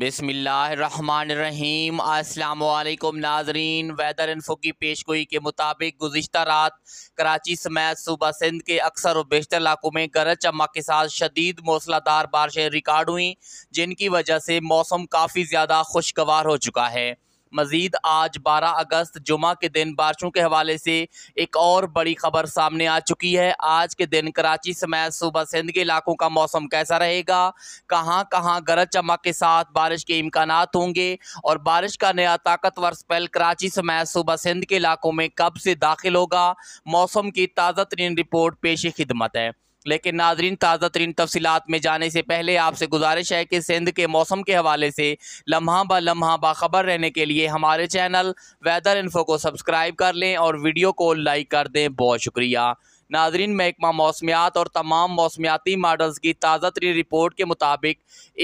बिसमीम अल्लाम नाजरीन वेदर इन्फो की पेशगोई के मुताबिक गुजशत रात कराची समेत सूबा सिंध के अक्सर और बेशतर इलाकों में गरज चमक के साथ शदीद मौसलाधार बारिशें रिकॉर्ड हुई जिनकी वजह से मौसम काफ़ी ज़्यादा खुशगवार हो चुका है मजीद आज 12 अगस्त जुमा के दिन बारिशों के हवाले से एक और बड़ी खबर सामने आ चुकी है आज के दिन कराची समेत सुबह सिंध के इलाकों का मौसम कैसा रहेगा कहाँ कहाँ गरज चमक के साथ बारिश के इम्कान होंगे और बारिश का नया ताकतवर स्पेल कराची समेत सुबह सिंध के इलाकों में कब से दाखिल होगा मौसम की ताज़ा तरीन रिपोर्ट पेश खिदमत है लेकिन नाजरीन ताज़ा तरीन तफसीत में जाने से पहले आपसे गुजारिश है कि सिंध के मौसम के हवाले से लम्हा ब लम्हा बाखबर रहने के लिए हमारे चैनल वेदर इन्फो को सब्सक्राइब कर लें और वीडियो को लाइक कर दें बहुत शुक्रिया नाजरीन महकमा मौसमियात और तमाम मौसमियाती मॉडल्स की ताज़ा तरीन रिपोर्ट के मुताबिक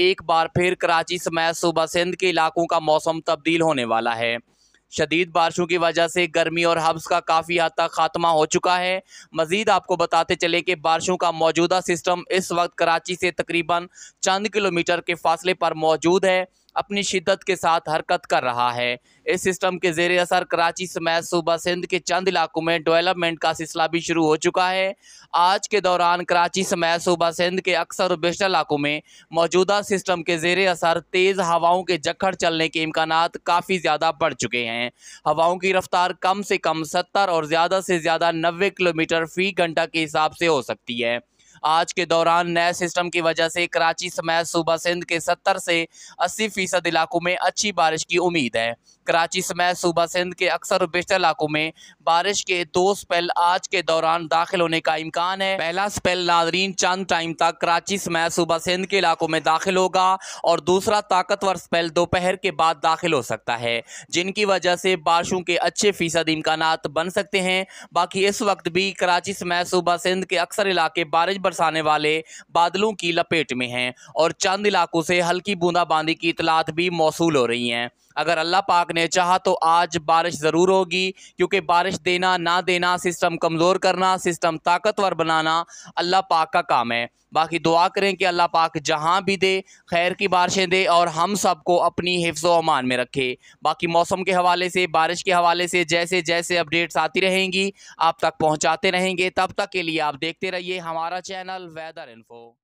एक बार फिर कराची समेत सूबा सिंध के इलाकों का मौसम तब्दील होने वाला है शदीद बारिशों की वजह से गर्मी और हब्स का काफ़ी हद तक खात्मा हो चुका है मज़ीद आपको बताते चले कि बारिशों का मौजूदा सिस्टम इस वक्त कराची से तकरीबन चंद किलोमीटर के फासले पर मौजूद है अपनी शिद्दत के साथ हरकत कर रहा है इस सिस्टम के जेर असर कराची समेत सूबा सिंध के चंद इलाकों में डेवलपमेंट का सिलसिला भी शुरू हो चुका है आज के दौरान कराची समेत सूबा सिंध के अक्सर और इलाकों में मौजूदा सिस्टम के जेर असर तेज़ हवाओं के जखड़ चलने के इम्कान काफ़ी ज़्यादा बढ़ चुके हैं हवाओं की रफ्तार कम से कम सत्तर और ज़्यादा से ज़्यादा नब्बे किलोमीटर फी घंटा के हिसाब से हो सकती है आज के दौरान नए सिस्टम की वजह से कराची समेत सूबा सिंध के सत्तर से अस्सी फीसद इलाकों में अच्छी बारिश की उम्मीद है कराची समेत सूबा सिंध के अक्सर बेशतर इलाकों में बारिश के दो स्पेल आज के दौरान दाखिल होने का इम्कान है पहला स्पेल नाजरीन चंद टाइम तक कराची समेत सूबा सिंध के इलाकों में दाखिल होगा और दूसरा ताकतवर स्पेल दोपहर के बाद दाखिल हो सकता है जिनकी वजह से बारिशों के अच्छे फीसद इम्कान बन सकते हैं बाकी इस वक्त भी कराची समेत सूबा सिंध के अक्सर इलाके बारिश बरसाने वाले बादलों की लपेट में हैं और चंद इलाकों से हल्की बूंदाबांदी की इतलात भी मौसू हो रही हैं अगर अल्लाह पाक ने चाहा तो आज बारिश ज़रूर होगी क्योंकि बारिश देना ना देना सिस्टम कमज़ोर करना सिस्टम ताकतवर बनाना अल्लाह पाक का काम है बाकी दुआ करें कि अल्लाह पाक जहाँ भी दे खैर की बारिशें दे और हम सबको अपनी हिफ्ज़ अमान में रखे बाकी मौसम के हवाले से बारिश के हवाले से जैसे जैसे अपडेट्स आती रहेंगी आप तक पहुँचाते रहेंगे तब तक के लिए आप देखते रहिए हमारा चैनल वेदर इन्फो